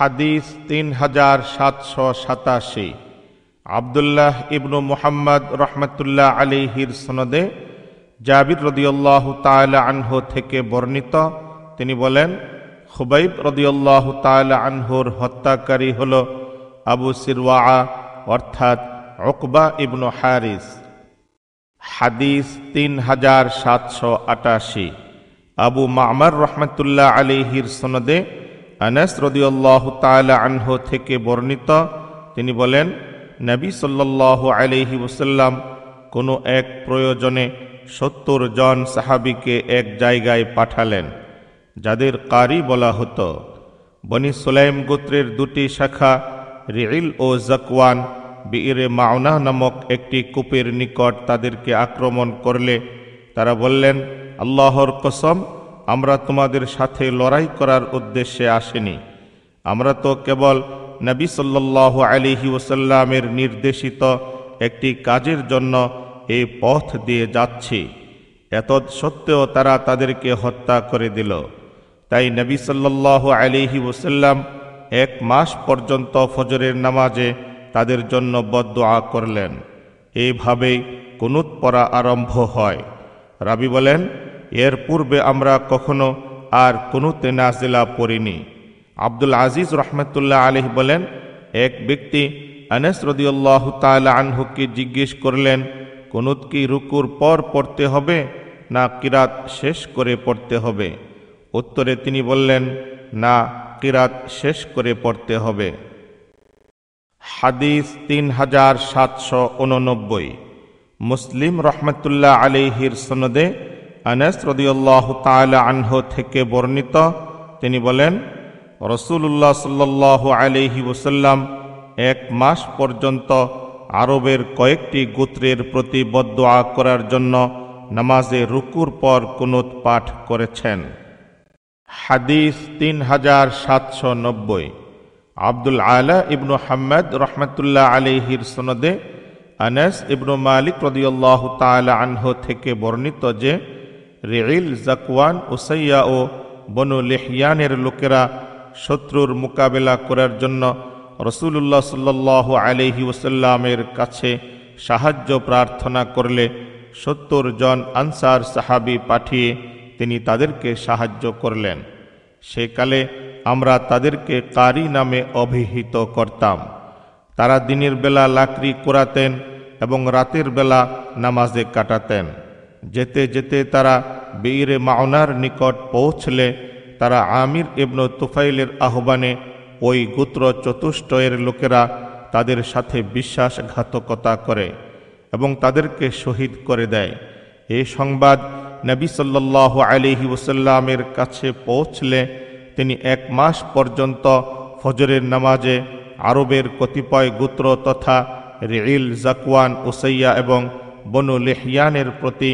হাদিস তিন হাজার সাতশো সাতাশি আবদুল্লাহ ইবনু মোহাম্মদ রহমতুল্লাহ আলিহির সনদে জাবির রদিউল্লাহ তালা আনহু থেকে বর্ণিত তিনি বলেন খুবাইব রদিউল্লাহ তালা আনহুর হত্যাকারী হল আবু সিরওয়া অর্থাৎ অকবা ইবনু হারিস হাদিস তিন হাজার সাতশো আটাশি আবু মামার রহমতুল্লাহ আলিহির সনদে আনাস রদিউল্লাহ তালা আনহ থেকে বর্ণিত তিনি বলেন নবী সাল্লাহ আলহি ওসাল্লাম কোনো এক প্রয়োজনে সত্তর জন সাহাবিকে এক জায়গায় পাঠালেন যাদের কারি বলা হতো বনি সোলাইম গোত্রের দুটি শাখা রিল ও জকওয়ান বিরে মাওনা নামক একটি কূপের নিকট তাদেরকে আক্রমণ করলে তারা বললেন আল্লাহর কসম আমরা তোমাদের সাথে লড়াই করার উদ্দেশ্যে আসেনি আমরা তো কেবল নবী সাল্লাহ আলিহি ওসাল্লামের নির্দেশিত একটি কাজের জন্য এই পথ দিয়ে যাচ্ছি এত সত্ত্বেও তারা তাদেরকে হত্যা করে দিল তাই নবী সাল্লাহ আলিহি ওসাল্লাম এক মাস পর্যন্ত ফজরের নামাজে তাদের জন্য বদোয়া করলেন এইভাবেই কুনুত পড়া আরম্ভ হয় রাবি বলেন এর পূর্বে আমরা কখনো আর কোনো তেনাজিলা পড়িনি আব্দুল আজিজ রহমতুল্লাহ আলিহ বলেন এক ব্যক্তি আনেস রদিউল্লাহ তালা আনহুকে জিজ্ঞেস করলেন কোনুত কি রুকুর পর পড়তে হবে না কিরাত শেষ করে পড়তে হবে উত্তরে তিনি বললেন না কিরাত শেষ করে পড়তে হবে হাদিস তিন হাজার সাতশো উননব্বই মুসলিম রহমতুল্লাহ আলিহির সনদে আনাস রদিউল্লাহ তালা আনহ থেকে বর্ণিত তিনি বলেন রসুল্লাহ সাল্লাহ আলহি ওসাল্লাম এক মাস পর্যন্ত আরবের কয়েকটি গোত্রের প্রতি বদোয়া করার জন্য নামাজে রুকুর পর কুনুত পাঠ করেছেন হাদিস তিন হাজার সাতশো নব্বই আব্দুল আলা ইবনু হাম্মদ রহমতুল্লাহ আলিহির সনদে আনাস ইবনু মালিক রদিউল্লাহ তালা আনহ থেকে বর্ণিত যে রেইল জাকওয়ান ও সৈয়া ও বনু লেহিয়ানের লোকেরা শত্রুর মোকাবেলা করার জন্য রসুল্লাহ সাল্লাহ আলহি ওসাল্লামের কাছে সাহায্য প্রার্থনা করলে সত্তর জন আনসার সাহাবি পাঠিয়ে তিনি তাদেরকে সাহায্য করলেন সেকালে আমরা তাদেরকে কারি নামে অভিহিত করতাম তারা দিনের বেলা লাকড়ি কোরাতেন এবং রাতের বেলা নামাজে কাটাতেন যেতে যেতে তারা বীর মাওনার নিকট পৌঁছলে তারা আমির ইবনু তুফাইলের আহ্বানে ওই গোত্র চতুষ্টয়ের লোকেরা তাদের সাথে বিশ্বাসঘাতকতা করে এবং তাদেরকে শহীদ করে দেয় এ সংবাদ নবী সাল্লাহ আলিহি ওসাল্লামের কাছে পৌঁছলে তিনি এক মাস পর্যন্ত ফজরের নামাজে আরবের কতিপয় গোত্র তথা রিল জাকওয়ান ওসাইয়া এবং বনু লেহিয়ানের প্রতি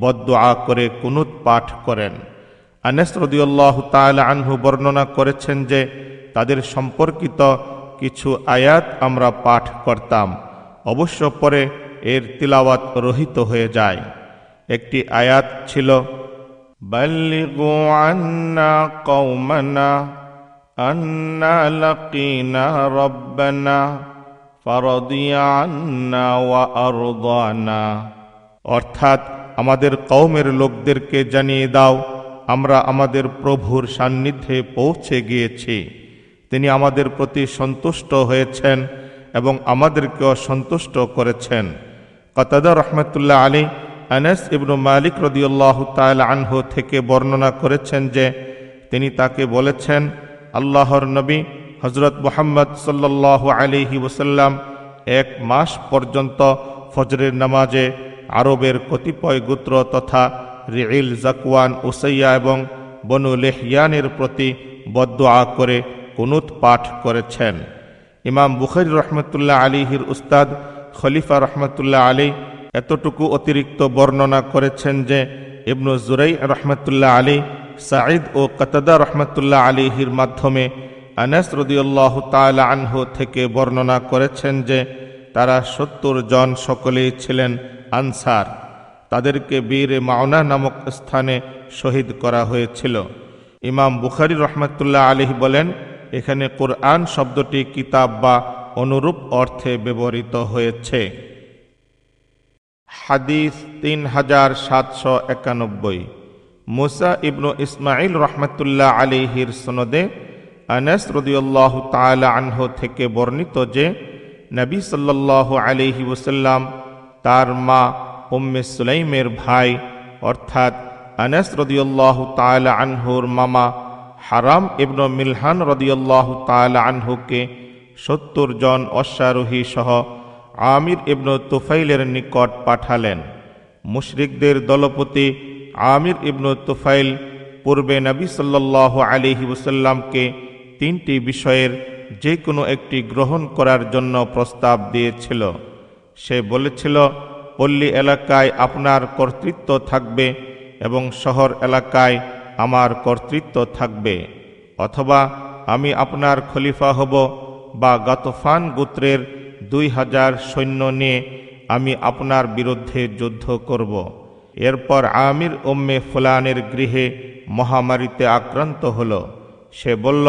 বদোয়া করে কুনুত পাঠ করেন আনেস রদিউল্লাহ তালা আনহু বর্ণনা করেছেন যে তাদের সম্পর্কিত কিছু আয়াত আমরা পাঠ করতাম অবশ্য পরে এর তিলাওয়াত রহিত হয়ে যায় একটি আয়াত ছিল কৌমানা আন্না অর্থাৎ আমাদের কওমের লোকদেরকে জানিয়ে দাও আমরা আমাদের প্রভুর সান্নিধ্যে পৌঁছে গিয়েছি তিনি আমাদের প্রতি সন্তুষ্ট হয়েছেন এবং আমাদেরকেও সন্তুষ্ট করেছেন কতাদা রহমতুল্লাহ আলী আনাস ইবনু মালিক রদিউল্লাহ তাল আনহু থেকে বর্ণনা করেছেন যে তিনি তাকে বলেছেন আল্লাহর নবী হজরত মোহাম্মদ সাল্লাহ আলিহি ওসাল্লাম এক মাস পর্যন্ত ফজরের নামাজে আরবের কতিপয় গোত্র তথা রিল জাকুয়ান ওসাইয়া এবং বনু লেহিয়ানের প্রতি আ করে কুনুত পাঠ করেছেন ইমাম বুখারি রহমতুল্লাহ আলীহির উস্তাদ খলিফা রহমতুল্লাহ আলী এতটুকু অতিরিক্ত বর্ণনা করেছেন যে ইবনু জুরাই রহমতুল্লাহ আলী সাঈদ ও কতদা রহমতুল্লাহ আলীহির মাধ্যমে আনাস রদিউল্লাহ তালা আনহু থেকে বর্ণনা করেছেন যে তারা সত্তর জন সকলেই ছিলেন আনসার তাদেরকে বীর মাওনা নামক স্থানে শহীদ করা হয়েছিল ইমাম বুখারি রহমতুল্লাহ আলহী বলেন এখানে কোরআন শব্দটি কিতাব বা অনুরূপ অর্থে ব্যবহৃত হয়েছে হাদিস তিন হাজার সাতশো একানব্বই মুসা ইবনু ইসমাইল রহমতুল্লাহ আলিহির সনদে আনাস রদিউল্লাহ তালা আনহ থেকে বর্ণিত যে নবী সাল্লাহ আলিহি ওসাল্লাম তার মা উম্মে সুলাইমের ভাই অর্থাৎ আনাস রদিউল্লাহ তালা আনহুর মামা হারাম ইবনু মিলহান রদিউল্লাহ তালা আনহুকে সত্তর জন অশ্বারোহী সহ আমির ইবনু তুফাইলের নিকট পাঠালেন মুশরিকদের দলপতি আমির ইবনু তুফাইল পূর্বে নবী সাল্লাহ আলিহি ওসাল্লামকে তিনটি বিষয়ের যে কোনো একটি গ্রহণ করার জন্য প্রস্তাব দিয়েছিল সে বলেছিল পল্লী এলাকায় আপনার কর্তৃত্ব থাকবে এবং শহর এলাকায় আমার কর্তৃত্ব থাকবে অথবা আমি আপনার খলিফা হব বা গতফান গোত্রের দুই হাজার সৈন্য নিয়ে আমি আপনার বিরুদ্ধে যুদ্ধ করব এরপর আমির ওম্মে ফুলানের গৃহে মহামারীতে আক্রান্ত হল সে বলল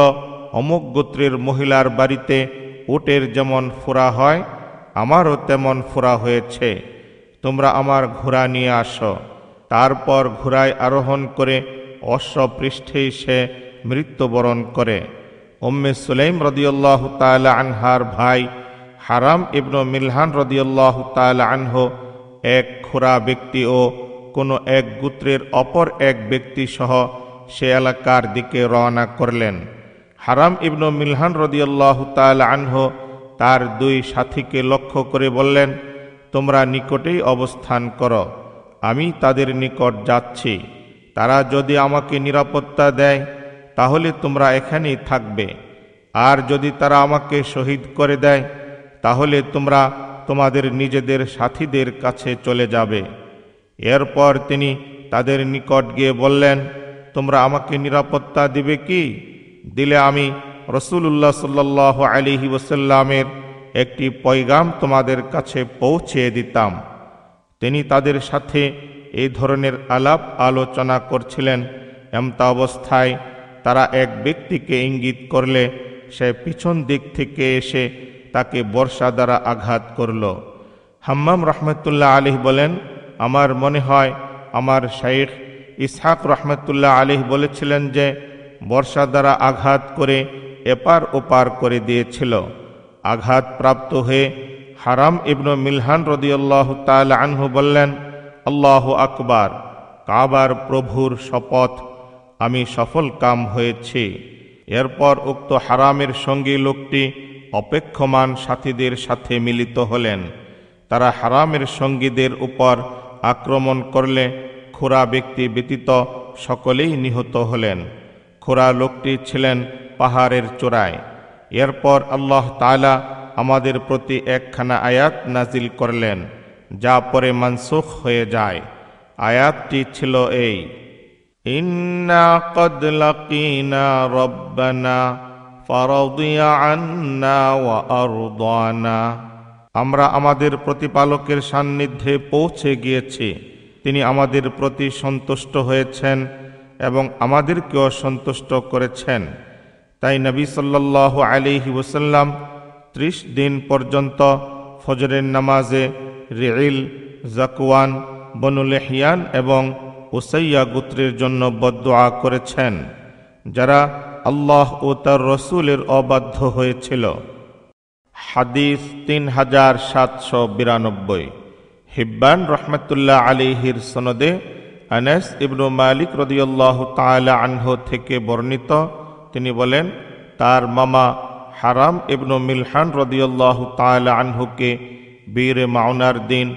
অমুক গোত্রের মহিলার বাড়িতে উটের যেমন ফোরা হয় আমারও তেমন ফোরা হয়েছে তোমরা আমার ঘোড়া নিয়ে আসো তারপর ঘোড়ায় আরোহণ করে অশ্বপৃষ্ঠেই সে মৃত্যুবরণ করে ওম্মে সুলাইম রদিউল্লাহ তাল আনহার ভাই হারাম ইবনু মিলহান রদিউল্লাহ তাল আনহ এক খোরা ব্যক্তি ও কোনো এক গুত্রের অপর এক ব্যক্তি সহ সে এলাকার দিকে রওনা করলেন হারাম ইবনু মিলহান রদিউল্লাহ তাল আনহ তার দুই সাথীকে লক্ষ্য করে বললেন তোমরা নিকটেই অবস্থান করো আমি তাদের নিকট যাচ্ছি তারা যদি আমাকে নিরাপত্তা দেয় তাহলে তোমরা এখানেই থাকবে আর যদি তারা আমাকে শহীদ করে দেয় তাহলে তোমরা তোমাদের নিজেদের সাথীদের কাছে চলে যাবে এরপর তিনি তাদের নিকট গিয়ে বললেন তোমরা আমাকে নিরাপত্তা দিবে কি দিলে আমি রসুল্লাহ সাল্লাহ আলিহি ওসাল্লামের একটি পয়গাম তোমাদের কাছে পৌঁছে দিতাম তিনি তাদের সাথে এই ধরনের আলাপ আলোচনা করছিলেন এমতা অবস্থায় তারা এক ব্যক্তিকে ইঙ্গিত করলে সে পিছন দিক থেকে এসে তাকে বর্ষা দ্বারা আঘাত করল হাম্মাম রহমতুল্লাহ আলিহ বলেন আমার মনে হয় আমার শাইখ ইসহাক রহমতুল্লাহ আলিহ বলেছিলেন যে বর্ষা দ্বারা আঘাত করে এপার ওপার করে দিয়েছিল আঘাতপ্রাপ্ত হয়ে হারাম ইবনু মিলহান রদিয়াল্লাহ তাল আনহু বললেন আল্লাহ আকবার কাবার প্রভুর শপথ আমি সফল কাম হয়েছি এরপর উক্ত হারামের সঙ্গী লোকটি অপেক্ষমান সাথীদের সাথে মিলিত হলেন তারা হারামের সঙ্গীদের উপর আক্রমণ করলে খোরা ব্যক্তি ব্যতীত সকলেই নিহত হলেন খোরা লোকটি ছিলেন পাহাড়ের চূড়ায় এরপর আল্লাহ তালা আমাদের প্রতি একখানা আয়াত নাজিল করলেন যা পরে মানসুখ হয়ে যায় আয়াতটি ছিল এই ইন্না আমরা আমাদের প্রতিপালকের সান্নিধ্যে পৌঁছে গিয়েছি তিনি আমাদের প্রতি সন্তুষ্ট হয়েছেন এবং আমাদেরকেও সন্তুষ্ট করেছেন তাই নবী সাল্লাহ আলিহি ওসাল্লাম ত্রিশ দিন পর্যন্ত ফজরের নামাজে রিল জাকুয়ান বনুলেহিয়ান এবং ওসাইয়া গোত্রের জন্য বদোয়া করেছেন যারা আল্লাহ ও তার রসুলের অবাধ্য হয়েছিল হাদিস তিন হাজার সাতশো বিরানব্বই হিব্বান রহমতুল্লাহ আলিহির সনদে আনেস ইবনু মালিক রদিউল্লাহ তালা আনহ থেকে বর্ণিত তিনি বলেন তার মামা হারাম ইবনু মিলহান রদিউল্লাহ তালা আনহুকে বীর মাওনার দিন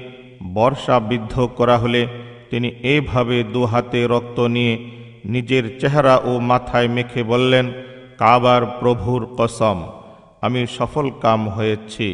বর্ষা বিদ্ধ করা হলে তিনি এভাবে দু হাতে রক্ত নিয়ে নিজের চেহারা ও মাথায় মেখে বললেন কাবার প্রভুর কসম আমি সফল কাম হয়েছি